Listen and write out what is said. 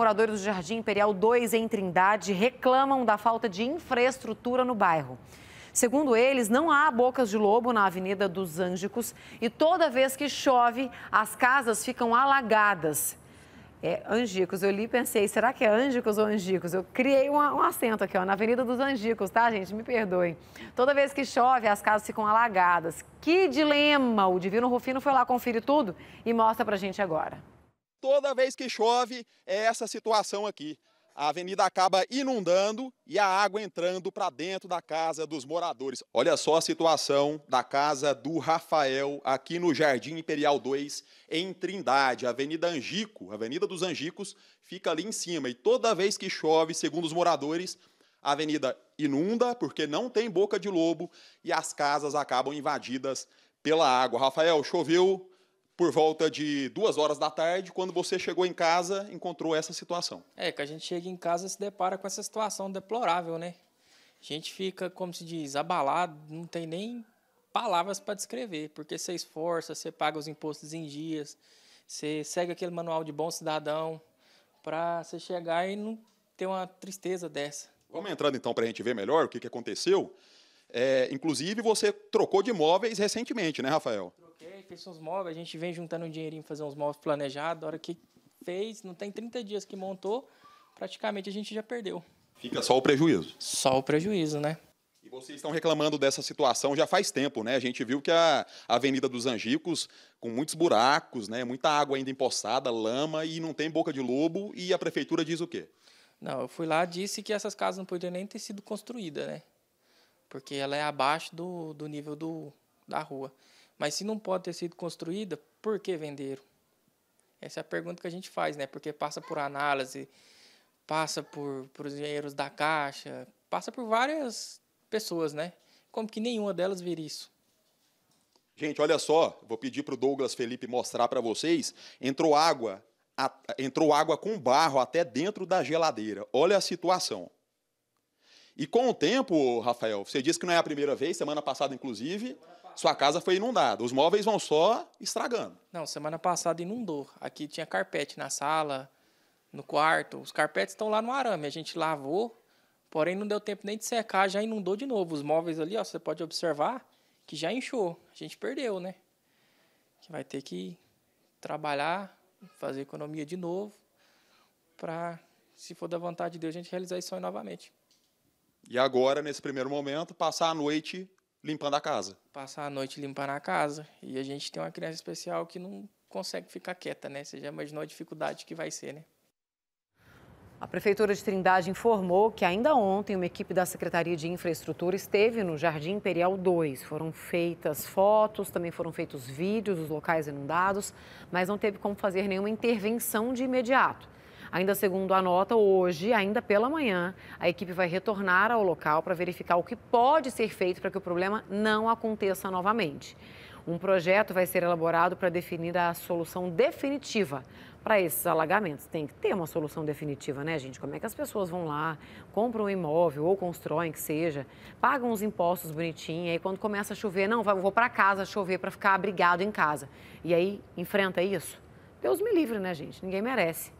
moradores do Jardim Imperial 2 em Trindade reclamam da falta de infraestrutura no bairro. Segundo eles, não há bocas de lobo na Avenida dos Ângicos e toda vez que chove, as casas ficam alagadas. É Angicos, eu li e pensei, será que é Angicos ou Angicos? Eu criei um, um acento aqui, ó, na Avenida dos Angicos, tá, gente? Me perdoem. Toda vez que chove, as casas ficam alagadas. Que dilema! O Divino Rufino foi lá conferir tudo e mostra pra gente agora toda vez que chove é essa situação aqui. A avenida acaba inundando e a água entrando para dentro da casa dos moradores. Olha só a situação da casa do Rafael aqui no Jardim Imperial 2, em Trindade, Avenida Angico, Avenida dos Angicos, fica ali em cima. E toda vez que chove, segundo os moradores, a avenida inunda porque não tem boca de lobo e as casas acabam invadidas pela água. Rafael, choveu por volta de duas horas da tarde, quando você chegou em casa, encontrou essa situação. É, que a gente chega em casa e se depara com essa situação deplorável, né? A gente fica, como se diz, abalado, não tem nem palavras para descrever, porque você esforça, você paga os impostos em dias, você segue aquele manual de bom cidadão, para você chegar e não ter uma tristeza dessa. Vamos entrando então para a gente ver melhor o que, que aconteceu. É, inclusive, você trocou de imóveis recentemente, né, Rafael? Trocou fez uns móveis, a gente vem juntando um dinheirinho fazer uns móveis planejados, a hora que fez, não tem 30 dias que montou, praticamente a gente já perdeu. Fica só o prejuízo. Só o prejuízo, né? E vocês estão reclamando dessa situação já faz tempo, né? A gente viu que a Avenida dos Angicos, com muitos buracos, né? Muita água ainda empoçada, lama e não tem boca de lobo. E a prefeitura diz o quê? Não, eu fui lá disse que essas casas não poderiam nem ter sido construídas, né? Porque ela é abaixo do, do nível do, da rua. Mas se não pode ter sido construída, por que venderam? Essa é a pergunta que a gente faz, né? Porque passa por análise, passa por, por os engenheiros da Caixa, passa por várias pessoas, né? Como que nenhuma delas vira isso? Gente, olha só, vou pedir para o Douglas Felipe mostrar para vocês. Entrou água, a, entrou água com barro até dentro da geladeira. Olha a situação. E com o tempo, Rafael, você disse que não é a primeira vez, semana passada, inclusive, sua casa foi inundada. Os móveis vão só estragando. Não, semana passada inundou. Aqui tinha carpete na sala, no quarto. Os carpetes estão lá no arame. A gente lavou, porém não deu tempo nem de secar, já inundou de novo. Os móveis ali, ó, você pode observar que já inchou. A gente perdeu, né? Que vai ter que trabalhar, fazer economia de novo, para, se for da vontade de Deus, a gente realizar isso aí novamente. E agora, nesse primeiro momento, passar a noite limpando a casa. Passar a noite limpando a casa. E a gente tem uma criança especial que não consegue ficar quieta, né? Você já imaginou a dificuldade que vai ser, né? A Prefeitura de Trindade informou que ainda ontem uma equipe da Secretaria de Infraestrutura esteve no Jardim Imperial 2. Foram feitas fotos, também foram feitos vídeos dos locais inundados, mas não teve como fazer nenhuma intervenção de imediato. Ainda segundo a nota, hoje, ainda pela manhã, a equipe vai retornar ao local para verificar o que pode ser feito para que o problema não aconteça novamente. Um projeto vai ser elaborado para definir a solução definitiva para esses alagamentos. Tem que ter uma solução definitiva, né, gente? Como é que as pessoas vão lá, compram um imóvel ou constroem, que seja, pagam os impostos bonitinho, aí quando começa a chover, não, vou para casa chover para ficar abrigado em casa. E aí enfrenta isso? Deus me livre, né, gente? Ninguém merece.